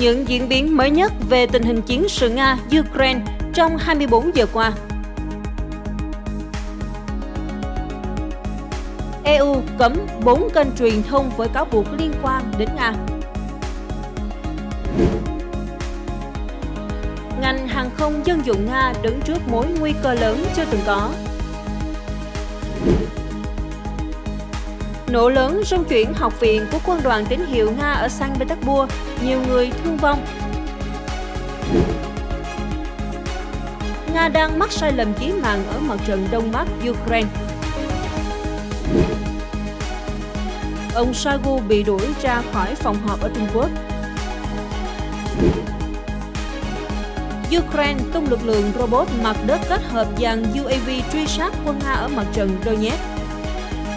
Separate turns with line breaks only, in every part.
những diễn biến mới nhất về tình hình chiến sự Nga-Ukraine trong 24 giờ qua. EU cấm 4 kênh truyền thông với cáo buộc liên quan đến Nga. Ngành hàng không dân dụng Nga đứng trước mối nguy cơ lớn chưa từng có. Nổ lớn rung chuyển học viện của quân đoàn tín hiệu Nga ở Saint Petersburg, nhiều người thương vong. Nga đang mắc sai lầm chí mạng ở mặt trận Đông Bắc Ukraine. Ông Shoigu bị đuổi ra khỏi phòng họp ở Trung Quốc. Ukraine tung lực lượng robot mặt đất kết hợp dàn UAV truy sát quân Nga ở mặt trận Donetsk.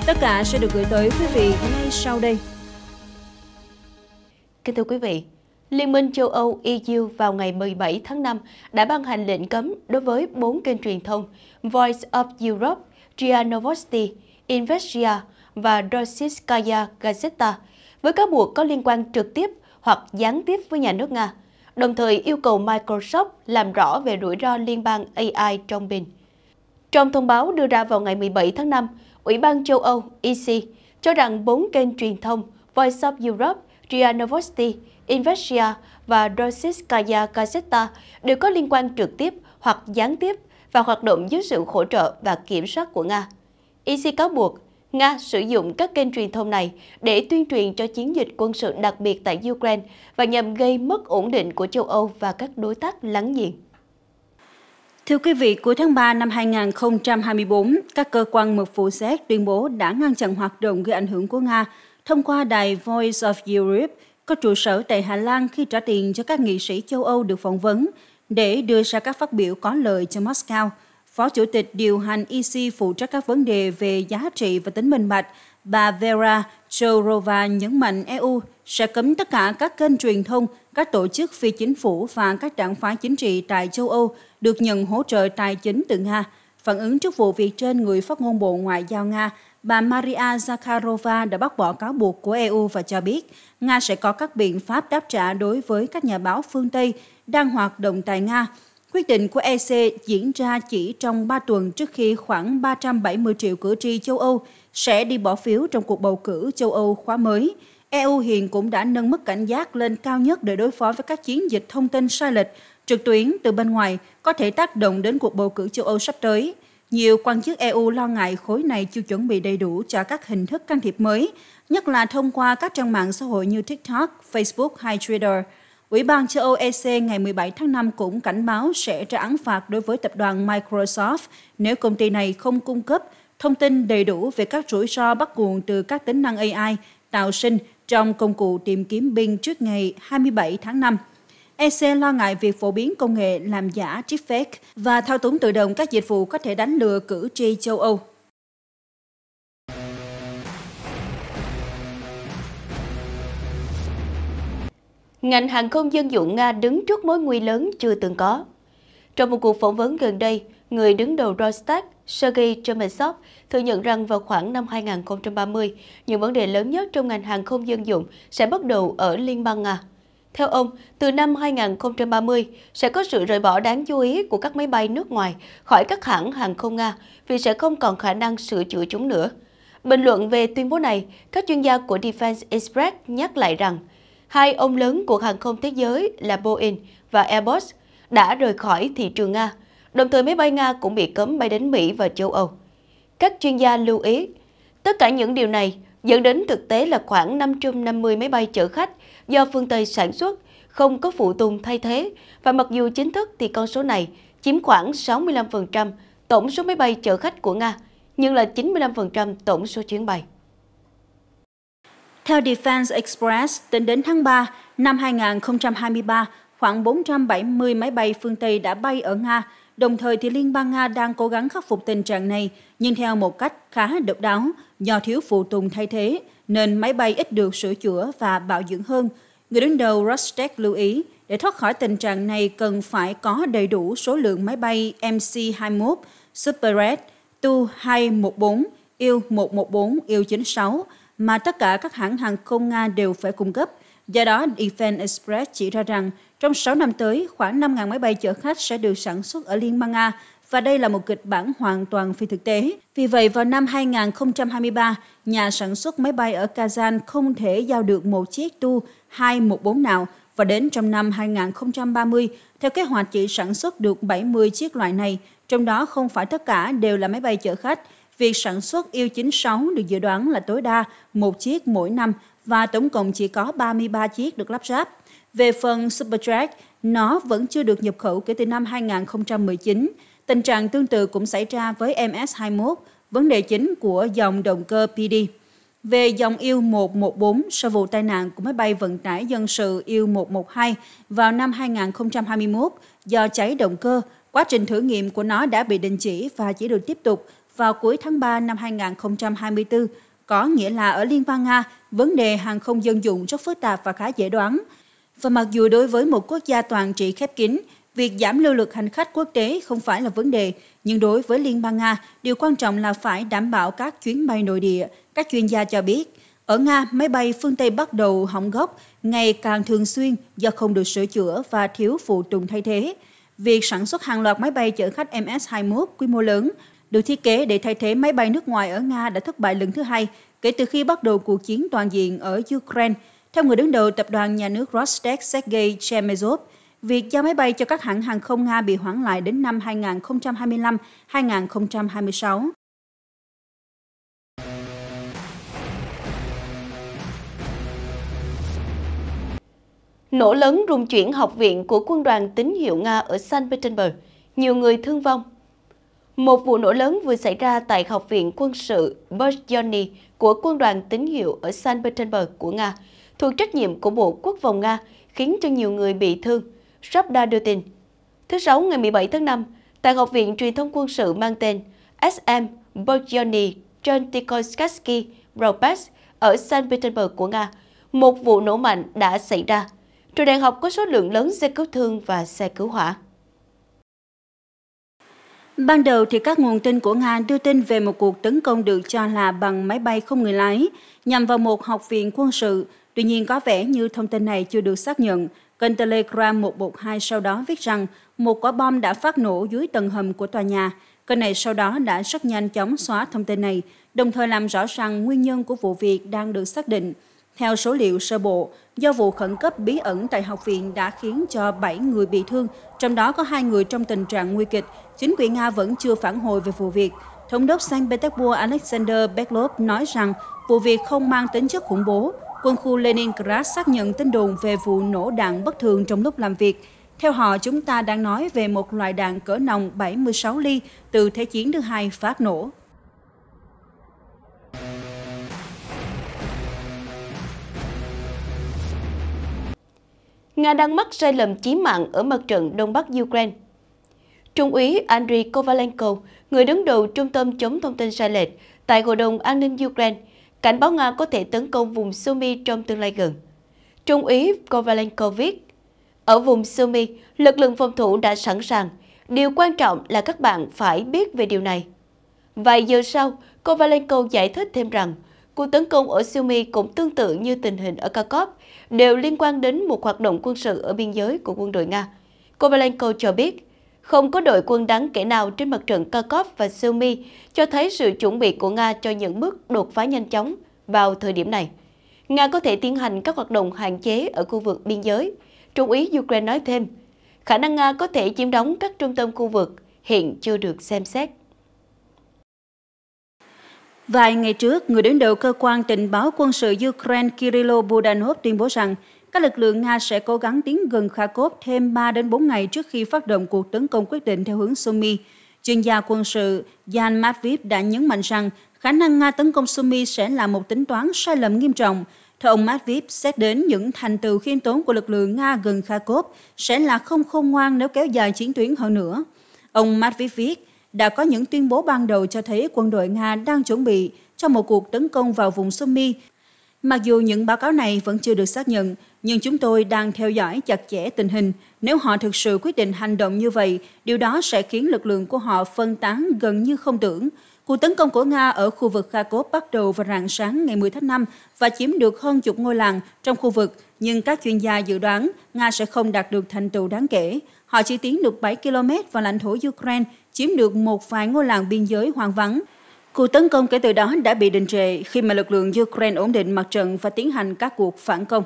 Tất cả sẽ được gửi tới quý vị ngay sau đây. Kính thưa quý vị, Liên minh châu Âu EU
vào ngày 17 tháng 5 đã ban hành lệnh cấm đối với 4 kênh truyền thông Voice of Europe, RIA Novosti, Investia và Rosiskaya Gazeta với cáo buộc có liên quan trực tiếp hoặc gián tiếp với nhà nước Nga, đồng thời yêu cầu Microsoft làm rõ về rủi ro liên bang AI trong bình. Trong thông báo đưa ra vào ngày 17 tháng 5, Ủy ban châu Âu EC cho rằng bốn kênh truyền thông Voice of Europe, RIA Novosti, Investia và Rossitskaya Gazeta đều có liên quan trực tiếp hoặc gián tiếp và hoạt động dưới sự hỗ trợ và kiểm soát của Nga. EC cáo buộc Nga sử dụng các kênh truyền thông này để tuyên truyền cho chiến dịch quân sự đặc biệt tại Ukraine và nhằm gây mất ổn định của châu Âu
và các đối tác láng giềng. Thưa quý vị, cuối tháng 3 năm 2024, các cơ quan mật vụ xét tuyên bố đã ngăn chặn hoạt động gây ảnh hưởng của Nga thông qua đài Voice of Europe có trụ sở tại Hà Lan khi trả tiền cho các nghị sĩ châu Âu được phỏng vấn để đưa ra các phát biểu có lợi cho Moscow. Phó Chủ tịch điều hành EC phụ trách các vấn đề về giá trị và tính minh bạch, bà Vera Jourova nhấn mạnh EU sẽ cấm tất cả các kênh truyền thông, các tổ chức phi chính phủ và các đảng phái chính trị tại châu Âu được nhận hỗ trợ tài chính từ Nga. Phản ứng trước vụ việc trên, người phát ngôn Bộ Ngoại giao Nga, bà Maria Zakharova đã bác bỏ cáo buộc của EU và cho biết Nga sẽ có các biện pháp đáp trả đối với các nhà báo phương Tây đang hoạt động tại Nga. Quyết định của EC diễn ra chỉ trong 3 tuần trước khi khoảng 370 triệu cử tri châu Âu sẽ đi bỏ phiếu trong cuộc bầu cử châu Âu khóa mới. EU hiện cũng đã nâng mức cảnh giác lên cao nhất để đối phó với các chiến dịch thông tin sai lệch Trực tuyến từ bên ngoài có thể tác động đến cuộc bầu cử châu Âu sắp tới. Nhiều quan chức EU lo ngại khối này chưa chuẩn bị đầy đủ cho các hình thức can thiệp mới, nhất là thông qua các trang mạng xã hội như TikTok, Facebook hay Twitter. Ủy ban châu Âu EC ngày 17 tháng 5 cũng cảnh báo sẽ ra án phạt đối với tập đoàn Microsoft nếu công ty này không cung cấp thông tin đầy đủ về các rủi ro bắt nguồn từ các tính năng AI tạo sinh trong công cụ tìm kiếm Bing trước ngày 27 tháng 5. EC lo ngại việc phổ biến công nghệ làm giả deepfake và thao túng tự động các dịch vụ có thể đánh lừa cử tri châu Âu.
Ngành hàng không dân dụng Nga đứng trước mối nguy lớn chưa từng có. Trong một cuộc phỏng vấn gần đây, người đứng đầu Rostat, Sergei Chemetsov, thừa nhận rằng vào khoảng năm 2030, những vấn đề lớn nhất trong ngành hàng không dân dụng sẽ bắt đầu ở Liên bang Nga. Theo ông, từ năm 2030 sẽ có sự rời bỏ đáng chú ý của các máy bay nước ngoài khỏi các hãng hàng không Nga vì sẽ không còn khả năng sửa chữa chúng nữa. Bình luận về tuyên bố này, các chuyên gia của Defense Express nhắc lại rằng hai ông lớn của hàng không thế giới là Boeing và Airbus đã rời khỏi thị trường Nga, đồng thời máy bay Nga cũng bị cấm bay đến Mỹ và châu Âu. Các chuyên gia lưu ý, tất cả những điều này dẫn đến thực tế là khoảng 550 máy bay chở khách do phương Tây sản xuất, không có phụ tùng thay thế và mặc dù chính thức thì con số này chiếm khoảng 65% tổng số máy bay chở
khách của Nga, nhưng là 95% tổng số chuyến bay. Theo Defense Express, tính đến tháng 3 năm 2023, khoảng 470 máy bay phương Tây đã bay ở Nga, đồng thời thì Liên bang Nga đang cố gắng khắc phục tình trạng này, nhưng theo một cách khá độc đáo, do thiếu phụ tùng thay thế, nên máy bay ít được sửa chữa và bảo dưỡng hơn. Người đứng đầu Rostec lưu ý, để thoát khỏi tình trạng này cần phải có đầy đủ số lượng máy bay MC-21, Super Red, Tu-214, Il-114, Il-96 mà tất cả các hãng hàng không Nga đều phải cung cấp. Do đó, Defense Express chỉ ra rằng trong 6 năm tới, khoảng 5.000 máy bay chở khách sẽ được sản xuất ở Liên bang Nga, và đây là một kịch bản hoàn toàn phi thực tế. Vì vậy, vào năm 2023, nhà sản xuất máy bay ở Kazan không thể giao được một chiếc Tu 214 nào và đến trong năm 2030, theo kế hoạch chỉ sản xuất được 70 chiếc loại này, trong đó không phải tất cả đều là máy bay chở khách. Việc sản xuất Il-96 được dự đoán là tối đa một chiếc mỗi năm và tổng cộng chỉ có 33 chiếc được lắp ráp. Về phần Superjet, nó vẫn chưa được nhập khẩu kể từ năm 2019. Tình trạng tương tự cũng xảy ra với MS-21, vấn đề chính của dòng động cơ PD. Về dòng u 114 sau vụ tai nạn của máy bay vận tải dân sự u 112 vào năm 2021 do cháy động cơ, quá trình thử nghiệm của nó đã bị đình chỉ và chỉ được tiếp tục vào cuối tháng 3 năm 2024, có nghĩa là ở Liên bang Nga, vấn đề hàng không dân dụng rất phức tạp và khá dễ đoán. Và mặc dù đối với một quốc gia toàn trị khép kín, Việc giảm lưu lượng hành khách quốc tế không phải là vấn đề, nhưng đối với Liên bang Nga, điều quan trọng là phải đảm bảo các chuyến bay nội địa, các chuyên gia cho biết. Ở Nga, máy bay phương Tây bắt đầu hỏng gốc ngày càng thường xuyên do không được sửa chữa và thiếu phụ tùng thay thế. Việc sản xuất hàng loạt máy bay chở khách MS-21 quy mô lớn được thiết kế để thay thế máy bay nước ngoài ở Nga đã thất bại lần thứ hai kể từ khi bắt đầu cuộc chiến toàn diện ở Ukraine. Theo người đứng đầu tập đoàn nhà nước Rostec Sergei Chemezov, Việc giao máy bay cho các hãng hàng không Nga bị hoãn lại đến năm 2025-2026.
Nổ lớn rung chuyển học viện của quân đoàn tín hiệu Nga ở San Petersburg, nhiều người thương vong. Một vụ nổ lớn vừa xảy ra tại Học viện Quân sự Berzyony của quân đoàn tín hiệu ở San Petersburg của Nga, thuộc trách nhiệm của Bộ Quốc phòng Nga, khiến cho nhiều người bị thương. Rapda đưa tin. Thứ Sáu ngày 17 tháng 5, tại Học viện Truyền thông quân sự mang tên SM Bogyony Chantikoskaski Robes ở Saint Petersburg của Nga, một vụ nổ mạnh đã xảy ra. Trường đại học có số lượng lớn xe cứu thương và
xe cứu hỏa. Ban đầu thì các nguồn tin của Nga đưa tin về một cuộc tấn công được cho là bằng máy bay không người lái nhằm vào một học viện quân sự. Tuy nhiên có vẻ như thông tin này chưa được xác nhận Kênh Telegram 112 sau đó viết rằng một quả bom đã phát nổ dưới tầng hầm của tòa nhà. Kênh này sau đó đã rất nhanh chóng xóa thông tin này, đồng thời làm rõ rằng nguyên nhân của vụ việc đang được xác định. Theo số liệu sơ bộ, do vụ khẩn cấp bí ẩn tại học viện đã khiến cho 7 người bị thương, trong đó có hai người trong tình trạng nguy kịch, chính quyền Nga vẫn chưa phản hồi về vụ việc. Thống đốc Saint Petersburg Alexander Beklov nói rằng vụ việc không mang tính chất khủng bố, quân khu Leningrad xác nhận tin đồn về vụ nổ đạn bất thường trong lúc làm việc. Theo họ, chúng ta đang nói về một loại đạn cỡ nòng 76 ly từ Thế chiến thứ hai phát nổ.
Nga đang mắc sai lầm chí mạng ở mặt trận Đông Bắc Ukraine. Trung úy Andriy Kovalenko, người đứng đầu Trung tâm chống thông tin sai lệch tại Hội đồng An ninh Ukraine, cảnh báo Nga có thể tấn công vùng Sumy trong tương lai gần. Trung úy Kovalenko viết, ở vùng Sumy, lực lượng phòng thủ đã sẵn sàng. Điều quan trọng là các bạn phải biết về điều này. Vài giờ sau, Kovalenko giải thích thêm rằng, cuộc tấn công ở Sumy cũng tương tự như tình hình ở Kharkov, đều liên quan đến một hoạt động quân sự ở biên giới của quân đội Nga. Kovalenko cho biết, không có đội quân đáng kể nào trên mặt trận Kharkov và Sumy cho thấy sự chuẩn bị của Nga cho những bước đột phá nhanh chóng vào thời điểm này. Nga có thể tiến hành các hoạt động hạn chế ở khu vực biên giới. Trung úy Ukraine nói thêm,
khả năng Nga có thể chiếm đóng các trung tâm khu vực hiện chưa được xem xét. Vài ngày trước, người đứng đầu cơ quan tình báo quân sự Ukraine Kyrylo Budanov tuyên bố rằng các lực lượng Nga sẽ cố gắng tiến gần Kharkov thêm 3 đến 4 ngày trước khi phát động cuộc tấn công quyết định theo hướng Sumy. Chuyên gia quân sự Jan Matviv đã nhấn mạnh rằng khả năng Nga tấn công Sumy sẽ là một tính toán sai lầm nghiêm trọng. Theo ông Matviv, xét đến những thành tựu khiêm tốn của lực lượng Nga gần Kharkov sẽ là không khôn ngoan nếu kéo dài chiến tuyến hơn nữa. Ông Matviv viết, đã có những tuyên bố ban đầu cho thấy quân đội Nga đang chuẩn bị cho một cuộc tấn công vào vùng Sumy Mặc dù những báo cáo này vẫn chưa được xác nhận, nhưng chúng tôi đang theo dõi chặt chẽ tình hình. Nếu họ thực sự quyết định hành động như vậy, điều đó sẽ khiến lực lượng của họ phân tán gần như không tưởng. Cuộc tấn công của Nga ở khu vực Kharkov bắt đầu vào rạng sáng ngày 10 tháng 5 và chiếm được hơn chục ngôi làng trong khu vực, nhưng các chuyên gia dự đoán Nga sẽ không đạt được thành tựu đáng kể. Họ chỉ tiến được 7 km vào lãnh thổ Ukraine, chiếm được một vài ngôi làng biên giới hoang vắng. Cuộc tấn công kể từ đó đã bị đình trệ khi mà lực lượng Ukraine ổn định mặt trận và tiến hành các cuộc phản công.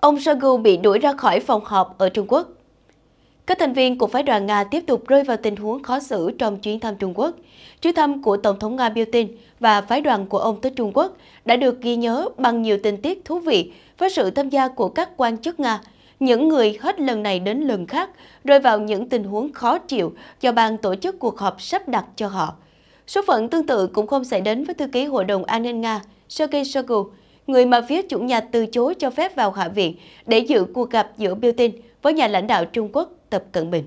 Ông Shoigu bị đuổi ra khỏi
phòng họp ở Trung Quốc. Các thành viên của phái đoàn Nga tiếp tục rơi vào tình huống khó xử trong chuyến thăm Trung Quốc. Chuyến thăm của Tổng thống Nga Putin và phái đoàn của ông tới Trung Quốc đã được ghi nhớ bằng nhiều tình tiết thú vị với sự tham gia của các quan chức Nga – những người hết lần này đến lần khác rơi vào những tình huống khó chịu do ban tổ chức cuộc họp sắp đặt cho họ. Số phận tương tự cũng không xảy đến với thư ký Hội đồng An ninh Nga Sergei Shoigu, người mà phía chủ nhà từ chối cho phép vào Hạ viện để dự cuộc gặp giữa Putin
với nhà lãnh đạo Trung Quốc Tập Cận Bình.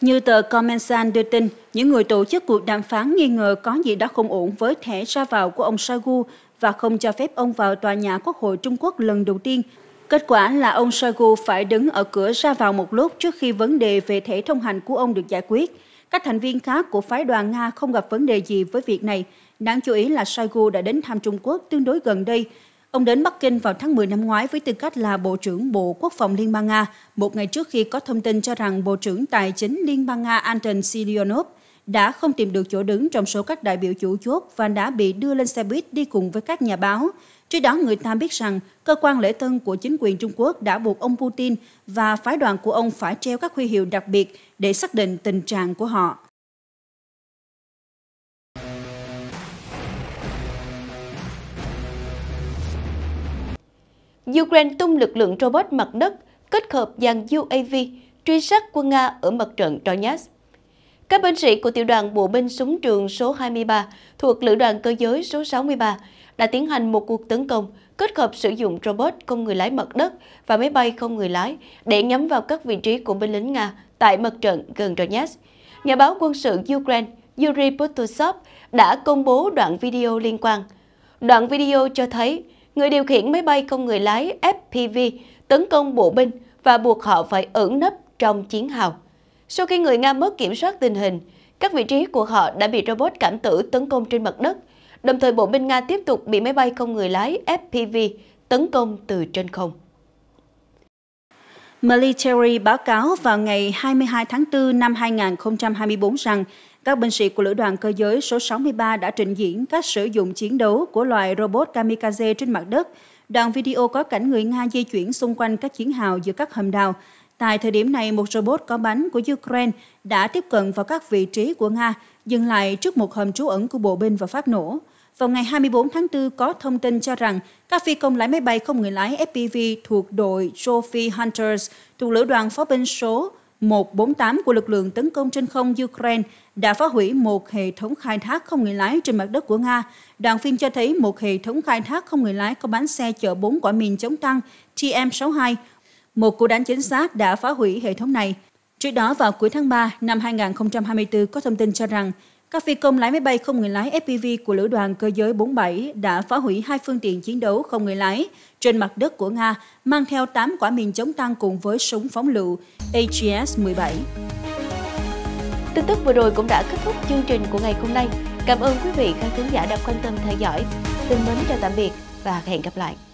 Như tờ Comensan đưa tin, những người tổ chức cuộc đàm phán nghi ngờ có gì đó không ổn với thẻ ra vào của ông Shoigu và không cho phép ông vào tòa nhà Quốc hội Trung Quốc lần đầu tiên. Kết quả là ông Shoigu phải đứng ở cửa ra vào một lúc trước khi vấn đề về thể thông hành của ông được giải quyết. Các thành viên khác của phái đoàn Nga không gặp vấn đề gì với việc này. Đáng chú ý là Shoigu đã đến thăm Trung Quốc tương đối gần đây. Ông đến Bắc Kinh vào tháng 10 năm ngoái với tư cách là Bộ trưởng Bộ Quốc phòng Liên bang Nga, một ngày trước khi có thông tin cho rằng Bộ trưởng Tài chính Liên bang Nga Anton Silyonov đã không tìm được chỗ đứng trong số các đại biểu chủ chốt và đã bị đưa lên xe buýt đi cùng với các nhà báo. Trước đó, người ta biết rằng cơ quan lễ tân của chính quyền Trung Quốc đã buộc ông Putin và phái đoàn của ông phải treo các huy hiệu đặc biệt để xác định tình trạng của họ.
Ukraine tung lực lượng robot mặt đất kết hợp dàn UAV truy sát quân Nga ở mặt trận Donetsk. Các binh sĩ của tiểu đoàn bộ binh súng trường số 23 thuộc lữ đoàn cơ giới số 63 đã tiến hành một cuộc tấn công kết hợp sử dụng robot không người lái mặt đất và máy bay không người lái để nhắm vào các vị trí của binh lính Nga tại mặt trận gần Donetsk. Nhà báo quân sự Ukraine Yuri Potusov đã công bố đoạn video liên quan. Đoạn video cho thấy người điều khiển máy bay không người lái FPV tấn công bộ binh và buộc họ phải ẩn nấp trong chiến hào. Sau khi người Nga mất kiểm soát tình hình, các vị trí của họ đã bị robot cảm tử tấn công trên mặt đất, đồng thời bộ binh Nga tiếp tục bị máy bay không người lái FPV tấn công
từ trên không. Military báo cáo vào ngày 22 tháng 4 năm 2024 rằng các binh sĩ của lữ đoàn cơ giới số 63 đã trình diễn cách sử dụng chiến đấu của loài robot kamikaze trên mặt đất. Đoạn video có cảnh người Nga di chuyển xung quanh các chiến hào giữa các hầm đào, Tại thời điểm này, một robot có bánh của Ukraine đã tiếp cận vào các vị trí của Nga, dừng lại trước một hầm trú ẩn của bộ binh và phát nổ. Vào ngày 24 tháng 4, có thông tin cho rằng các phi công lái máy bay không người lái FPV thuộc đội Trophy Hunters thuộc lữ đoàn pháo binh số 148 của lực lượng tấn công trên không Ukraine đã phá hủy một hệ thống khai thác không người lái trên mặt đất của Nga. Đoạn phim cho thấy một hệ thống khai thác không người lái có bán xe chở 4 quả mìn chống tăng TM-62, một cú đánh chính xác đã phá hủy hệ thống này. Trước đó vào cuối tháng 3 năm 2024 có thông tin cho rằng các phi công lái máy bay không người lái FPV của lữ đoàn cơ giới 47 đã phá hủy hai phương tiện chiến đấu không người lái trên mặt đất của Nga, mang theo 8 quả mìn chống tăng cùng với súng phóng lựu AGS-17. Tin tức vừa rồi cũng đã kết thúc chương trình của ngày hôm nay. Cảm ơn quý
vị khán thính giả đã quan tâm theo dõi. Xin mến chào tạm biệt và hẹn gặp lại.